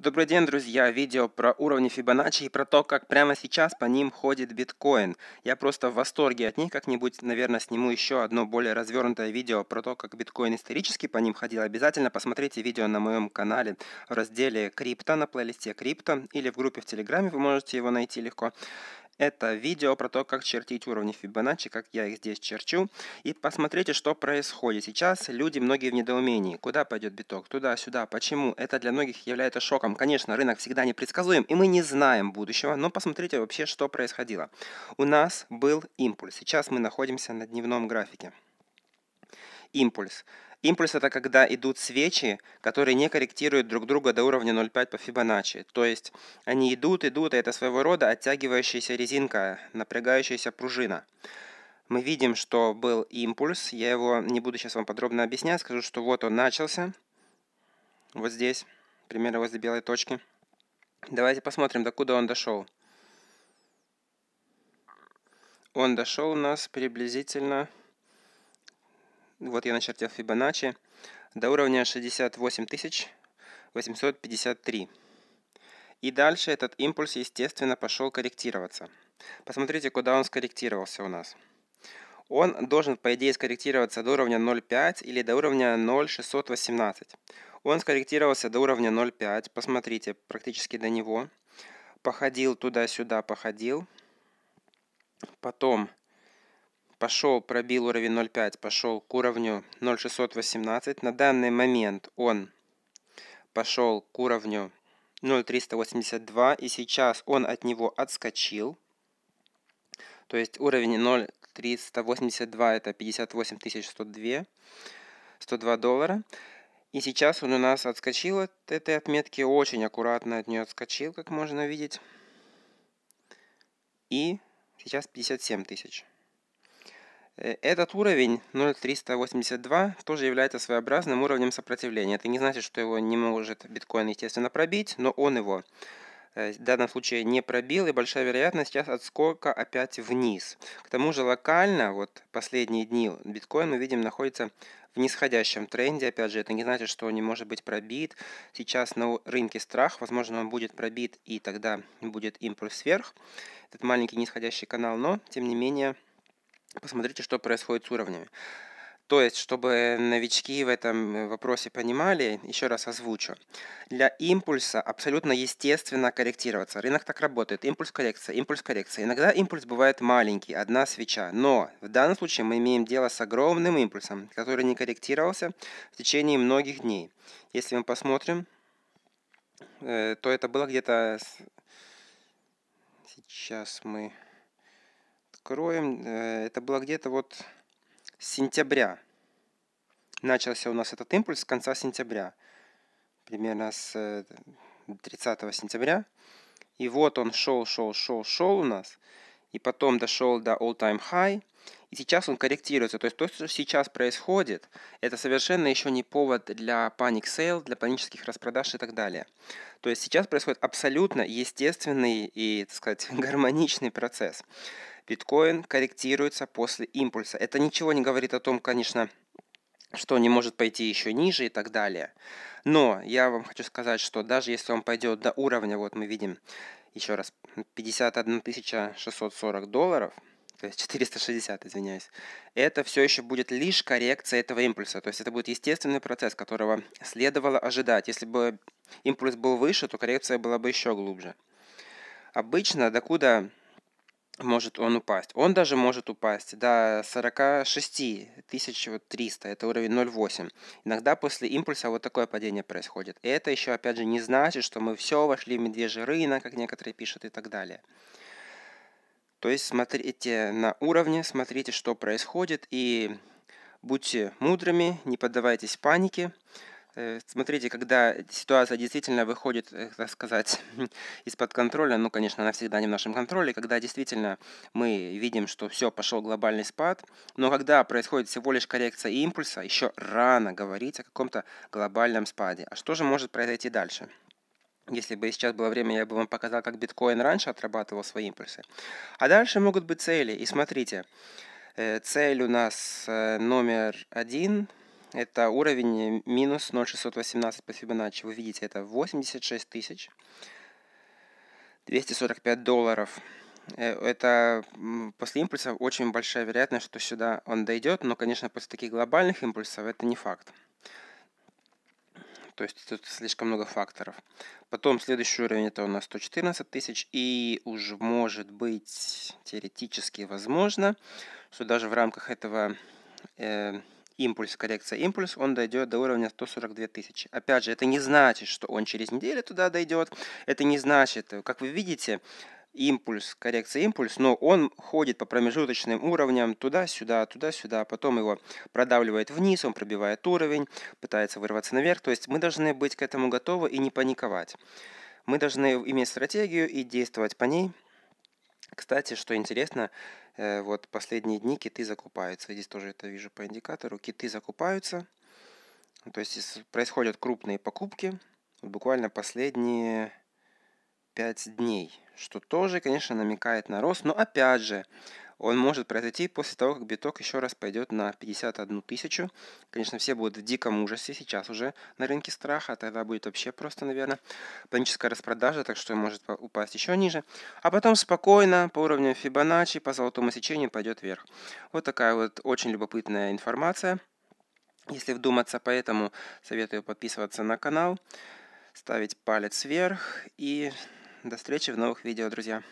Добрый день, друзья! Видео про уровни Фибоначчи и про то, как прямо сейчас по ним ходит биткоин. Я просто в восторге от них. Как-нибудь, наверное, сниму еще одно более развернутое видео про то, как биткоин исторически по ним ходил. Обязательно посмотрите видео на моем канале в разделе «Крипто» на плейлисте «Крипто» или в группе в Телеграме, вы можете его найти легко. Это видео про то, как чертить уровни Фибоначчи, как я их здесь черчу. И посмотрите, что происходит. Сейчас люди многие в недоумении. Куда пойдет биток? Туда-сюда. Почему? Это для многих является шоком. Конечно, рынок всегда непредсказуем, и мы не знаем будущего, но посмотрите вообще, что происходило. У нас был импульс. Сейчас мы находимся на дневном графике импульс. Импульс – это когда идут свечи, которые не корректируют друг друга до уровня 0,5 по Фибоначчи. То есть они идут, идут, и это своего рода оттягивающаяся резинка, напрягающаяся пружина. Мы видим, что был импульс. Я его не буду сейчас вам подробно объяснять. Скажу, что вот он начался. Вот здесь, примерно возле белой точки. Давайте посмотрим, докуда он дошел. Он дошел у нас приблизительно вот я начертил Fibonacci, до уровня 68 853. И дальше этот импульс, естественно, пошел корректироваться. Посмотрите, куда он скорректировался у нас. Он должен, по идее, скорректироваться до уровня 0,5 или до уровня 0,618. Он скорректировался до уровня 0,5, посмотрите, практически до него. Походил туда-сюда, походил. Потом пошел, пробил уровень 0.5, пошел к уровню 0.618. На данный момент он пошел к уровню 0.382 и сейчас он от него отскочил. То есть уровень 0.382 это 58 102, 102 доллара. И сейчас он у нас отскочил от этой отметки, очень аккуратно от нее отскочил, как можно видеть. И сейчас 57 тысяч. Э, этот уровень 0.382 тоже является своеобразным уровнем сопротивления. Это не значит, что его не может биткоин, естественно, пробить, но он его э, в данном случае не пробил, и большая вероятность сейчас отскока опять вниз. К тому же локально, вот последние дни биткоин, мы видим, находится в нисходящем тренде. Опять же, это не значит, что он не может быть пробит. Сейчас на рынке страх, возможно, он будет пробит, и тогда будет импульс вверх, этот маленький нисходящий канал, но, тем не менее, посмотрите, что происходит с уровнями. То есть, чтобы новички в этом э, вопросе понимали, еще раз озвучу, для импульса абсолютно естественно корректироваться. Рынок так работает. Импульс коррекция, импульс коррекция. Иногда импульс бывает маленький, одна свеча. Но в данном случае мы имеем дело с огромным импульсом, который не корректировался в течение многих дней. Если мы посмотрим, э, то это было где-то... Сейчас мы откроем. Э, это было где-то вот с сентября. Начался у нас этот импульс с конца сентября. Примерно с 30 э, сентября. И вот он шел, шел, шел, шел у нас. И потом дошел до all-time high. И сейчас он корректируется. То есть то, что сейчас происходит, это совершенно еще не повод для паник сейл, для панических распродаж и так далее. То есть сейчас происходит абсолютно естественный и, так сказать, гармоничный процесс биткоин корректируется после импульса. Это ничего не говорит о том, конечно, что не может пойти еще ниже и так далее. Но я вам хочу сказать, что даже если он пойдет до уровня, вот мы видим еще раз 51 640 долларов, то есть 460, извиняюсь, это все еще будет лишь коррекция этого импульса. То есть это будет естественный процесс, которого следовало ожидать. Если бы импульс был выше, то коррекция была бы еще глубже. Обычно, докуда может он упасть. Он даже может упасть до 46 тысяч 300, это уровень 0,8. Иногда после импульса вот такое падение происходит. И это еще, опять же, не значит, что мы все вошли в медвежий рынок, как некоторые пишут и так далее. То есть смотрите на уровне, смотрите, что происходит, и будьте мудрыми, не поддавайтесь панике. Э, смотрите, когда ситуация действительно выходит, э, так сказать, из-под контроля, ну, конечно, она всегда не в нашем контроле, когда действительно мы видим, что все, пошел глобальный спад, но когда происходит всего лишь коррекция импульса, еще рано говорить о каком-то глобальном спаде. А что же может произойти дальше? Если бы сейчас было время, я бы вам показал, как биткоин раньше отрабатывал свои импульсы. А дальше могут быть цели. И смотрите, э, цель у нас номер один – это уровень э, минус 0,618 по Фибоначчи. Вы видите, это 86 тысяч 245 долларов. Э, это после импульсов очень большая вероятность, что сюда он дойдет, но, конечно, после таких глобальных импульсов это не факт. То есть тут слишком много факторов. Потом следующий уровень это у нас 114 тысяч. И уже может быть теоретически возможно, что даже в рамках этого э, импульс, коррекция импульс, он дойдет до уровня 142 тысячи. Опять же, это не значит, что он через неделю туда дойдет, это не значит, э, как вы видите, импульс, коррекция импульс, но он ходит по промежуточным уровням туда-сюда, туда-сюда, потом его продавливает вниз, он пробивает уровень, пытается вырваться наверх, то есть мы должны быть к этому готовы и не паниковать. Мы должны иметь стратегию и действовать по ней, кстати, что интересно, э, вот последние дни киты закупаются. Я здесь тоже это вижу по индикатору. Киты закупаются. То есть происходят крупные покупки. Буквально последние 5 дней. Что тоже, конечно, намекает на рост. Но опять же, он может произойти после того, как биток еще раз пойдет на 51 тысячу. Конечно, все будут в диком ужасе сейчас уже на рынке страха, а тогда будет вообще просто, наверное, паническая распродажа, так что может упасть еще ниже. А потом спокойно по уровню Фибоначчи, по золотому сечению пойдет вверх. Вот такая вот очень любопытная информация. Если вдуматься, поэтому советую подписываться на канал, ставить палец вверх и до встречи в новых видео, друзья.